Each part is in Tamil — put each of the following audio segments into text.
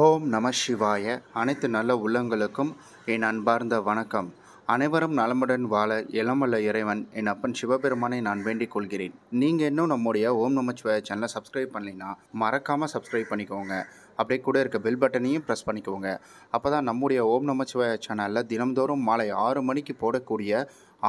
ஓம் நம சிவாய அனைத்து நல்ல உள்ளங்களுக்கும் என் அன்பார்ந்த வணக்கம் அனைவரும் நலமுடன் வாழ இளமல்ல இறைவன் என் அப்பன் சிவபெருமானை நான் வேண்டிக் கொள்கிறேன் நீங்கள் இன்னும் நம்முடைய ஓம் நம சிவாய சேனலை சப்ஸ்கிரைப் பண்ணலைன்னா மறக்காமல் சப்ஸ்கிரைப் பண்ணிக்கோங்க அப்படியே கூட இருக்க பெல் பட்டனையும் ப்ரெஸ் பண்ணிக்கோங்க அப்போ தான் நம்முடைய ஓம் நம சிவாய சேனலில் தினம்தோறும் மாலை ஆறு மணிக்கு போடக்கூடிய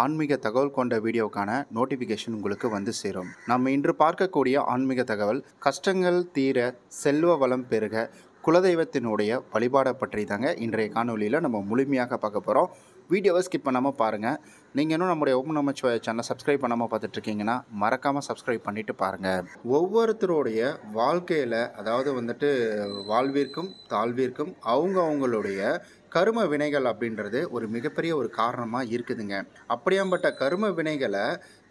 ஆன்மீக தகவல் கொண்ட வீடியோக்கான நோட்டிஃபிகேஷன் உங்களுக்கு வந்து சேரும் நம்ம இன்று பார்க்கக்கூடிய ஆன்மீக தகவல் கஷ்டங்கள் தீர செல்வ வளம் பெருக குலதெய்வத்தினுடைய வழிபாடை பற்றி தாங்க இன்றைய காணொலியில் நம்ம முழுமையாக பார்க்க போகிறோம் வீடியோவை ஸ்கிப் பண்ணாமல் பாருங்கள் நீங்கள் இன்னும் நம்முடைய ஓம் நமச்சிவாய சேனல் சப்ஸ்கிரைப் பண்ணாமல் பார்த்துட்ருக்கீங்கன்னா மறக்காமல் சப்ஸ்கிரைப் பண்ணிவிட்டு பாருங்கள் ஒவ்வொருத்தருடைய வாழ்க்கையில் அதாவது வந்துட்டு வாழ்விற்கும் தாழ்விற்கும் அவங்க அவங்களுடைய கரும வினைகள் அப்படின்றது ஒரு மிகப்பெரிய ஒரு காரணமாக இருக்குதுங்க அப்படியாம்பட்ட கரும வினைகளை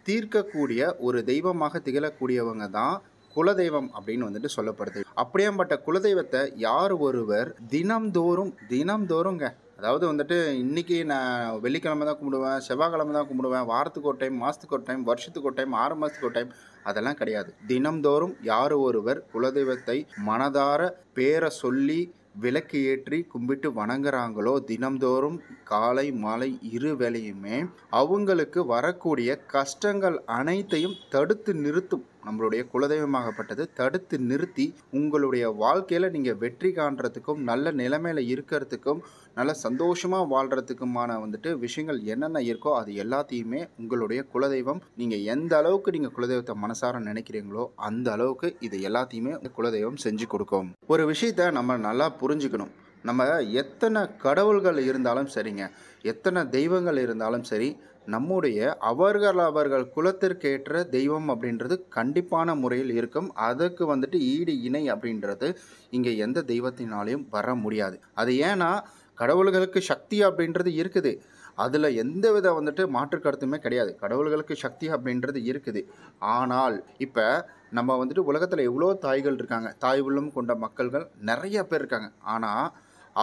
தீர்க்கக்கூடிய ஒரு தெய்வமாக திகழக்கூடியவங்க தான் குலதெய்வம் அப்படின்னு வந்துட்டு சொல்லப்படுது அப்படியேப்பட்ட குலதெய்வத்தை யார் ஒருவர் தினம்தோறும் தினம்தோறும்ங்க அதாவது வந்துட்டு இன்னைக்கு நான் வெள்ளிக்கிழமை தான் கும்பிடுவேன் செவ்வாய்க்கிழமை தான் கும்பிடுவேன் வாரத்துக்கு ஒரு டைம் மாதத்துக்கு ஒரு டைம் வருஷத்துக்கு ஒரு டைம் ஆறு மாதத்துக்கு ஒரு டைம் அதெல்லாம் கிடையாது தினம்தோறும் யார் ஒருவர் குலதெய்வத்தை மனதார பேரை சொல்லி விளக்கு ஏற்றி கும்பிட்டு வணங்குறாங்களோ தினம்தோறும் காலை மாலை இரு வேலையுமே அவங்களுக்கு வரக்கூடிய கஷ்டங்கள் அனைத்தையும் தடுத்து நிறுத்தும் நம்மளுடைய குலதெய்வமாகப்பட்டது தடுத்து நிறுத்தி உங்களுடைய வாழ்க்கையில் நீங்கள் வெற்றி காண்றதுக்கும் நல்ல நிலைமையில் இருக்கிறதுக்கும் நல்ல சந்தோஷமாக வாழ்கிறதுக்குமான வந்துட்டு விஷயங்கள் என்னென்ன இருக்கோ அது எல்லாத்தையுமே உங்களுடைய குலதெய்வம் நீங்கள் எந்த அளவுக்கு நீங்கள் குலதெய்வத்தை மனசார நினைக்கிறீங்களோ அந்த அளவுக்கு இது எல்லாத்தையுமே குலதெய்வம் செஞ்சு கொடுக்கும் ஒரு விஷயத்த நம்ம நல்லா புரிஞ்சுக்கணும் நம்ம எத்தனை கடவுள்கள் இருந்தாலும் சரிங்க எத்தனை தெய்வங்கள் இருந்தாலும் சரி நம்முடைய அவர்கள் அவர்கள் குலத்திற்கேற்ற தெய்வம் அப்படின்றது கண்டிப்பான முறையில் இருக்கும் அதுக்கு வந்துட்டு ஈடு இணை அப்படின்றது இங்கே எந்த தெய்வத்தினாலையும் வர முடியாது அது ஏன்னா கடவுள்களுக்கு சக்தி அப்படின்றது இருக்குது அதில் எந்த வித வந்துட்டு மாற்று கருத்துமே கிடையாது கடவுள்களுக்கு சக்தி அப்படின்றது இருக்குது ஆனால் இப்போ நம்ம வந்துட்டு உலகத்தில் எவ்வளோ தாய்கள் இருக்காங்க தாய் உள்ளம் கொண்ட மக்கள்கள் நிறைய பேர் இருக்காங்க ஆனால்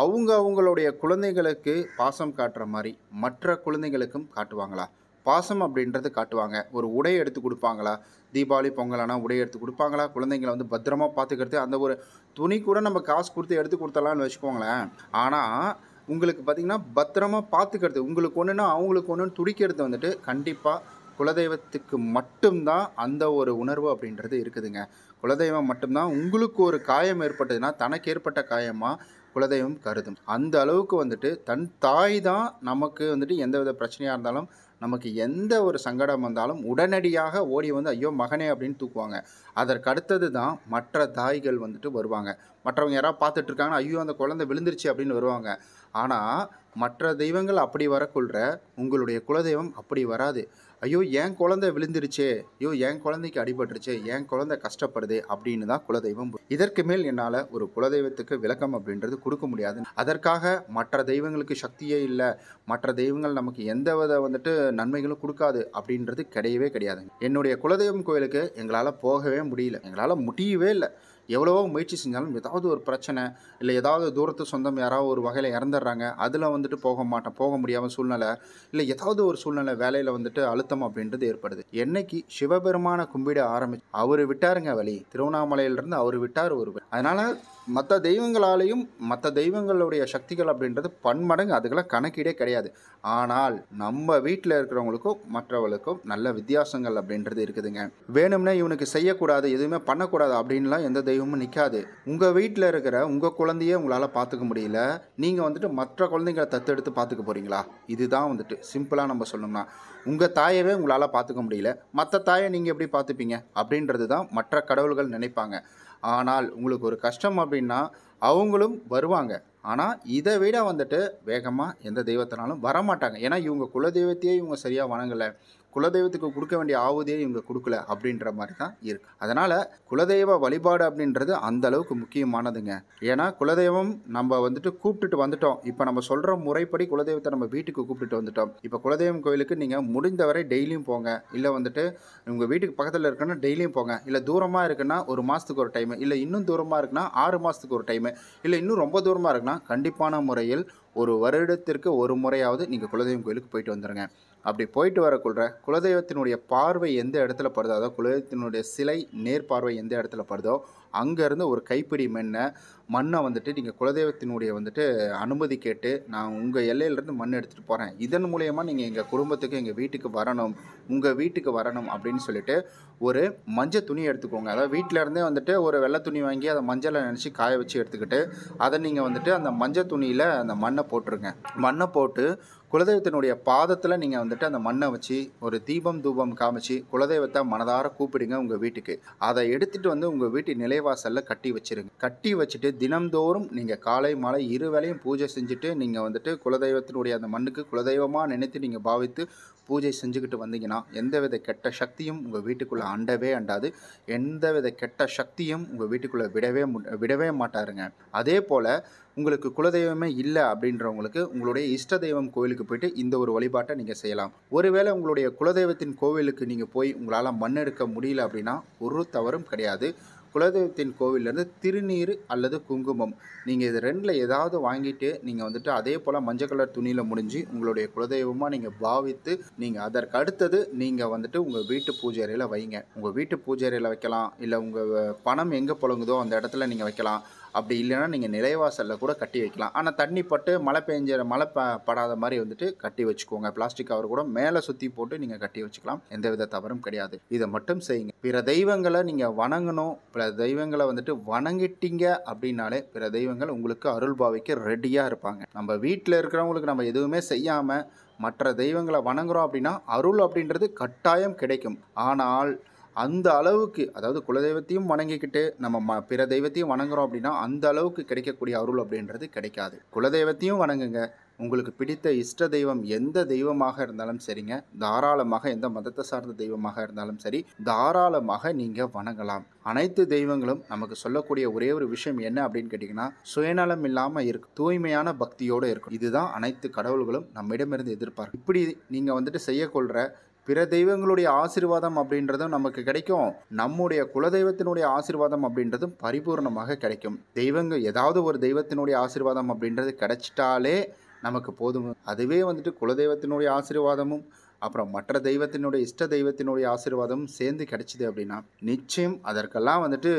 அவங்க அவங்களுடைய குழந்தைகளுக்கு பாசம் காட்டுற மாதிரி மற்ற குழந்தைகளுக்கும் காட்டுவாங்களா பாசம் அப்படின்றது காட்டுவாங்க ஒரு உடை எடுத்து கொடுப்பாங்களா தீபாவளி பொங்கலானா உடை எடுத்து கொடுப்பாங்களா குழந்தைங்களை வந்து பத்திரமா பார்த்துக்கிறது அந்த ஒரு துணி கூட நம்ம காசு கொடுத்து எடுத்து கொடுத்தலாம்னு வச்சுக்கோங்களேன் ஆனால் உங்களுக்கு பார்த்திங்கன்னா பத்திரமா பார்த்துக்கிறது உங்களுக்கு ஒன்றுனா அவங்களுக்கு ஒன்றுன்னு துடிக்கிறது வந்துட்டு கண்டிப்பாக குலதெய்வத்துக்கு மட்டும்தான் அந்த ஒரு உணர்வு அப்படின்றது இருக்குதுங்க குலதெய்வம் மட்டும்தான் உங்களுக்கு ஒரு காயம் ஏற்பட்டதுன்னா தனக்கு ஏற்பட்ட காயமாக குலதெய்வம் கருதும் அந்த அளவுக்கு வந்துட்டு தன் தாய் தான் நமக்கு வந்துட்டு எந்த வித பிரச்சனையாக இருந்தாலும் நமக்கு எந்த ஒரு சங்கடம் வந்தாலும் உடனடியாக ஓடி வந்து ஐயோ மகனே அப்படின்னு தூக்குவாங்க அதற்கு அடுத்தது தான் மற்ற தாய்கள் வந்துட்டு வருவாங்க மற்றவங்க யாராவது பார்த்துட்டு இருக்காங்கன்னா ஐயோ அந்த குழந்தை விழுந்துருச்சு அப்படின்னு வருவாங்க ஆனால் மற்ற தெய்வங்கள் அப்படி வரக்கொள்கிற உங்களுடைய குலதெய்வம் அப்படி வராது ஐயோ என் குழந்தை விழுந்துருச்சே ஐயோ என் குழந்தைக்கு அடிபட்டுருச்சே என் குழந்தை கஷ்டப்படுது அப்படின்னு தான் குலதெய்வம் இதற்கு மேல் என்னால் ஒரு குலதெய்வத்துக்கு விளக்கம் அப்படின்றது கொடுக்க முடியாது அதற்காக மற்ற தெய்வங்களுக்கு சக்தியே இல்லை மற்ற தெய்வங்கள் நமக்கு எந்த வித வந்துட்டு நன்மைகளும் கொடுக்காது அப்படின்றது கிடையவே கிடையாது என்னுடைய குலதெய்வம் கோயிலுக்கு எங்களால் போகவே முடியல எங்களால் முடியவே இல்லை எவ்வளவோ முயற்சி செஞ்சாலும் ஏதாவது ஒரு பிரச்சனை இல்லை ஏதாவது தூரத்து சொந்தம் யாராவது ஒரு வகையில் இறந்துடுறாங்க அதில் வந்துட்டு போக மாட்டேன் போக முடியாமல் சூழ்நிலை இல்லை ஏதாவது ஒரு சூழ்நிலை வேலையில் வந்துட்டு அழுத்த வருத்தம் அப்படின்றது ஏற்படுது என்னைக்கு சிவபெருமான கும்பிட ஆரம்பிச்சு அவர் விட்டாருங்க வழி திருவண்ணாமலையிலிருந்து அவர் விட்டார் ஒருவர் அதனால மற்ற தெய்வங்களாலேயும் மற்ற தெய்வங்களுடைய சக்திகள் அப்படின்றது பன்மடங்கு அதுக்கெல்லாம் கணக்கீடே கிடையாது ஆனால் நம்ம வீட்டில் இருக்கிறவங்களுக்கும் மற்றவர்களுக்கும் நல்ல வித்தியாசங்கள் அப்படின்றது இருக்குதுங்க வேணும்னா இவனுக்கு செய்யக்கூடாது எதுவுமே பண்ணக்கூடாது அப்படின்லாம் எந்த தெய்வமும் நிற்காது உங்கள் வீட்டில் இருக்கிற உங்கள் குழந்தையே உங்களால் பார்த்துக்க முடியல நீங்கள் வந்துட்டு மற்ற குழந்தைங்களை தத்தெடுத்து பார்த்துக்க போகிறீங்களா இதுதான் வந்துட்டு சிம்பிளாக நம்ம சொல்லணும்னா உங்கள் தாயவே உங்களால் பார்த்துக்க முடியல மற்ற தாயை நீங்கள் எப்படி பார்த்துப்பீங்க அப்படின்றது தான் மற்ற கடவுள்கள் நினைப்பாங்க ஆனால் உங்களுக்கு ஒரு கஷ்டம் அப்படின்னா அவங்களும் வருவாங்க ஆனால் இதை விட வந்துட்டு வேகமாக எந்த தெய்வத்தினாலும் வரமாட்டாங்க ஏன்னா இவங்க குலதெய்வத்தையே இவங்க சரியாக வணங்கலை குலதெய்வத்துக்கு கொடுக்க வேண்டிய ஆவுதியை இவங்க கொடுக்கல அப்படின்ற மாதிரி தான் இருக்கு அதனால் குலதெய்வ வழிபாடு அப்படின்றது அந்த அளவுக்கு முக்கியமானதுங்க ஏன்னா குலதெய்வம் நம்ம வந்துட்டு கூப்பிட்டுட்டு வந்துட்டோம் இப்போ நம்ம சொல்கிற முறைப்படி குலதெய்வத்தை நம்ம வீட்டுக்கு கூப்பிட்டுட்டு வந்துட்டோம் இப்போ குலதெய்வம் கோயிலுக்கு நீங்கள் முடிந்தவரை டெய்லியும் போங்க இல்லை வந்துட்டு உங்கள் வீட்டுக்கு பக்கத்தில் இருக்குன்னா டெய்லியும் போங்க இல்லை தூரமாக இருக்குன்னா ஒரு மாதத்துக்கு ஒரு டைமு இல்லை இன்னும் தூரமாக இருக்குன்னா ஆறு மாதத்துக்கு ஒரு டைமு இல்லை இன்னும் ரொம்ப தூரமாக இருக்குன்னா கண்டிப்பான முறையில் ஒரு வருடத்திற்கு ஒரு முறையாவது நீங்கள் குலதெய்வம் கோயிலுக்கு போயிட்டு வந்துடுங்க அப்படி போயிட்டு வரக்குள்ள குலதெய்வத்தினுடைய பார்வை எந்த இடத்துல படுதோ அதாவது குலதெய்வத்தினுடைய சிலை நேர்பார்வை எந்த இடத்துல படுதோ அங்கேருந்து ஒரு கைப்பிடி மண்ணை மண்ணை வந்துட்டு நீங்கள் குலதெய்வத்தினுடைய வந்துட்டு அனுமதி கேட்டு நான் உங்கள் எல்லையிலேருந்து மண் எடுத்துகிட்டு போகிறேன் இதன் மூலயமா நீங்கள் எங்கள் குடும்பத்துக்கு எங்கள் வீட்டுக்கு வரணும் உங்கள் வீட்டுக்கு வரணும் அப்படின்னு சொல்லிட்டு ஒரு மஞ்சள் துணி எடுத்துக்கோங்க அதாவது வீட்டிலேருந்தே வந்துட்டு ஒரு வெள்ளை துணி வாங்கி அதை மஞ்சளை நினச்சி காய வச்சு எடுத்துக்கிட்டு அதை நீங்கள் வந்துட்டு அந்த மஞ்சள் துணியில் அந்த மண்ணை போட்டுருங்க மண்ணை போட்டு குலதெய்வத்தினுடைய பாதத்தில் நீங்கள் வந்துட்டு அந்த மண்ணை வச்சு ஒரு தீபம் தூபம் காமிச்சு குலதெய்வத்தை மனதார கூப்பிடுங்க உங்கள் வீட்டுக்கு அதை எடுத்துகிட்டு வந்து உங்கள் வீட்டு நிலைவாசலில் கட்டி வச்சுருங்க கட்டி வச்சுட்டு தினம்தோறும் நீங்கள் காலை மாலை இரு வேலையும் பூஜை செஞ்சுட்டு நீங்கள் வந்துட்டு குலதெய்வத்தினுடைய அந்த மண்ணுக்கு குலதெய்வமாக நினைத்து நீங்கள் பாவித்து பூஜை செஞ்சுக்கிட்டு வந்தீங்கன்னா எந்தவித கெட்ட சக்தியும் உங்கள் வீட்டுக்குள்ளே அண்டவே அண்டாது எந்தவித கெட்ட சக்தியும் உங்கள் வீட்டுக்குள்ளே விடவே விடவே மாட்டாருங்க அதே போல் உங்களுக்கு குலதெய்வமே இல்லை அப்படின்றவங்களுக்கு உங்களுடைய இஷ்ட தெய்வம் கோயிலுக்கு கோவிலுக்கு போயிட்டு இந்த ஒரு வழிபாட்டை நீங்கள் செய்யலாம் ஒருவேளை உங்களுடைய குலதெய்வத்தின் கோவிலுக்கு நீங்கள் போய் உங்களால் மண் எடுக்க முடியல அப்படின்னா ஒரு தவறும் கிடையாது குலதெய்வத்தின் கோவிலேருந்து திருநீர் அல்லது குங்குமம் நீங்கள் இது ரெண்டில் ஏதாவது வாங்கிட்டு நீங்கள் வந்துட்டு அதே போல் மஞ்சள் கலர் துணியில் முடிஞ்சு உங்களுடைய குலதெய்வமாக நீங்கள் பாவித்து நீங்கள் அதற்கு அடுத்தது நீங்கள் வந்துட்டு உங்கள் வீட்டு பூஜை அறையில் வைங்க உங்கள் வீட்டு பூஜை அறையில் வைக்கலாம் இல்லை உங்கள் பணம் எங்கே புழங்குதோ அந்த இடத்துல நீங்கள் வைக்கலாம் அப்படி இல்லைன்னா நீங்கள் நிலைவாசலில் கூட கட்டி வைக்கலாம் ஆனால் தண்ணி பட்டு மழை பெஞ்ச மழை ப படாத மாதிரி வந்துட்டு கட்டி வச்சுக்கோங்க பிளாஸ்டிக் கவர் கூட மேலே சுற்றி போட்டு நீங்கள் கட்டி வச்சுக்கலாம் எந்தவித தவறும் கிடையாது இதை மட்டும் செய்யுங்க பிற தெய்வங்களை நீங்கள் வணங்கணும் பிற தெய்வங்களை வந்துட்டு வணங்கிட்டீங்க அப்படின்னாலே பிற தெய்வங்கள் உங்களுக்கு அருள் பாவிக்க ரெடியாக இருப்பாங்க நம்ம வீட்டில் இருக்கிறவங்களுக்கு நம்ம எதுவுமே செய்யாமல் மற்ற தெய்வங்களை வணங்குறோம் அப்படின்னா அருள் அப்படின்றது கட்டாயம் கிடைக்கும் ஆனால் அந்த அளவுக்கு அதாவது குலதெய்வத்தையும் வணங்கிக்கிட்டு நம்ம ம பிற தெய்வத்தையும் வணங்குறோம் அப்படின்னா அந்த அளவுக்கு கிடைக்கக்கூடிய அருள் அப்படின்றது கிடைக்காது குலதெய்வத்தையும் வணங்குங்க உங்களுக்கு பிடித்த இஷ்ட தெய்வம் எந்த தெய்வமாக இருந்தாலும் சரிங்க தாராளமாக எந்த மதத்தை சார்ந்த தெய்வமாக இருந்தாலும் சரி தாராளமாக நீங்கள் வணங்கலாம் அனைத்து தெய்வங்களும் நமக்கு சொல்லக்கூடிய ஒரே ஒரு விஷயம் என்ன அப்படின்னு கேட்டிங்கன்னா சுயநலம் இல்லாமல் இருக்கு தூய்மையான பக்தியோடு இருக்கும் இதுதான் அனைத்து கடவுள்களும் நம்மிடமிருந்து எதிர்பார்க்கும் இப்படி நீங்கள் வந்துட்டு செய்யக்கொள்கிற பிற தெய்வங்களுடைய ஆசிர்வாதம் அப்படின்றதும் நமக்கு கிடைக்கும் நம்முடைய குலதெய்வத்தினுடைய ஆசிர்வாதம் அப்படின்றதும் பரிபூர்ணமாக கிடைக்கும் தெய்வங்கள் ஏதாவது ஒரு தெய்வத்தினுடைய ஆசிர்வாதம் அப்படின்றது கிடைச்சிட்டாலே நமக்கு போதும் அதுவே வந்துட்டு குலதெய்வத்தினுடைய ஆசீர்வாதமும் அப்புறம் மற்ற தெய்வத்தினுடைய இஷ்ட தெய்வத்தினுடைய ஆசீர்வாதம் சேர்ந்து கிடைச்சிது அப்படின்னா நிச்சயம் அதற்கெல்லாம் வந்துட்டு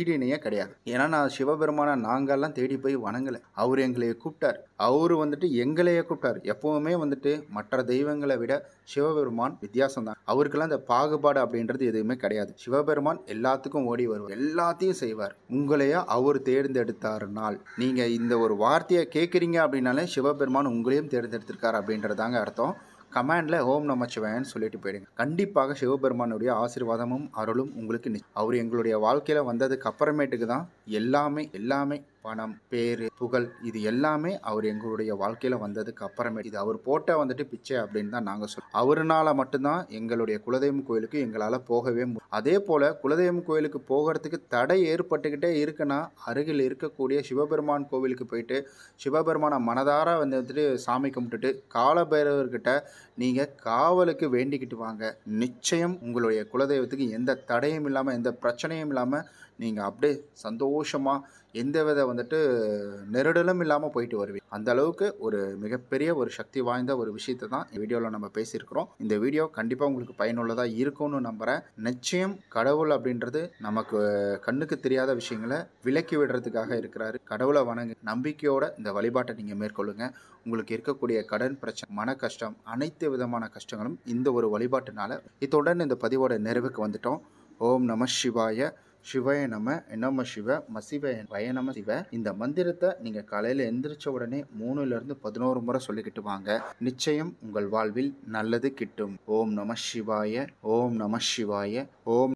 ஈடிணையே கிடையாது ஏன்னா நான் சிவபெருமானை நாங்கள்லாம் தேடி போய் வணங்கலை அவர் எங்களைய கூப்பிட்டார் அவர் வந்துட்டு எங்களையே கூப்பிட்டார் எப்போவுமே வந்துட்டு மற்ற தெய்வங்களை விட சிவபெருமான் வித்தியாசம்தான் அவருக்கெல்லாம் இந்த பாகுபாடு அப்படின்றது எதுவுமே கிடையாது சிவபெருமான் எல்லாத்துக்கும் ஓடி வருவார் எல்லாத்தையும் செய்வார் உங்களையே அவர் தேர்ந்தெடுத்தார் நாள் நீங்கள் இந்த ஒரு வார்த்தையை கேட்குறீங்க அப்படின்னாலே சிவபெருமான் உங்களையும் தேர்ந்தெடுத்திருக்கார் அப்படின்றதாங்க அர்த்தம் கமாண்டில் ஓம் நமச்சிவாயன்னு சொல்லிட்டு போயிடுங்க கண்டிப்பாக சிவபெருமானுடைய ஆசீர்வாதமும் அருளும் உங்களுக்கு அவர் எங்களுடைய வாழ்க்கையில் வந்ததுக்கு அப்புறமேட்டுக்கு தான் எல்லாமே எல்லாமே பணம் பேர் புகழ் இது எல்லாமே அவர் எங்களுடைய வாழ்க்கையில் வந்ததுக்கு அப்புறமே இது அவர் போட்ட வந்துட்டு பிச்சை அப்படின்னு தான் நாங்கள் சொல்லுவோம் அவருனால மட்டும்தான் எங்களுடைய குலதெய்வம் கோயிலுக்கு எங்களால் போகவே முடியும் அதே போல் குலதெய்வம் கோயிலுக்கு போகிறதுக்கு தடை ஏற்பட்டுக்கிட்டே இருக்குன்னா அருகில் இருக்கக்கூடிய சிவபெருமான் கோவிலுக்கு போயிட்டு சிவபெருமானை மனதார வந்துட்டு சாமி கும்பிட்டுட்டு காலபைரவர்கிட்ட நீங்கள் காவலுக்கு வேண்டிக்கிட்டு வாங்க நிச்சயம் உங்களுடைய குலதெய்வத்துக்கு எந்த தடையும் இல்லாமல் எந்த பிரச்சனையும் இல்லாமல் நீங்கள் அப்படியே சந்தோஷமாக எந்த வித வந்துட்டு நெருடலும் இல்லாமல் போயிட்டு வருவீங்க அந்த அளவுக்கு ஒரு மிகப்பெரிய ஒரு சக்தி வாய்ந்த ஒரு விஷயத்தை தான் இந்த வீடியோவில் நம்ம பேசியிருக்கிறோம் இந்த வீடியோ கண்டிப்பாக உங்களுக்கு பயனுள்ளதாக இருக்கும்னு நம்புகிறேன் நிச்சயம் கடவுள் அப்படின்றது நமக்கு கண்ணுக்கு தெரியாத விஷயங்களை விலக்கி விடுறதுக்காக இருக்கிறாரு கடவுளை வணங்கு நம்பிக்கையோட இந்த வழிபாட்டை நீங்கள் மேற்கொள்ளுங்க உங்களுக்கு இருக்கக்கூடிய கடன் பிரச்சனை மன கஷ்டம் அனைத்து விதமான கஷ்டங்களும் இந்த ஒரு வழிபாட்டினால இத்துடன் இந்த பதிவோட நிறைவுக்கு வந்துட்டோம் ஓம் நம சிவாய சிவய நம நம சிவ மசிவ வயநம சிவ இந்த மந்திரத்தை நீங்க காலையில எந்திரிச்ச உடனே மூணுல இருந்து பதினோரு முறை சொல்லிக்கிட்டு வாங்க நிச்சயம் உங்கள் வாழ்வில் நல்லது கிட்டும் ஓம் நம சிவாய ஓம் நம சிவாய ஓம்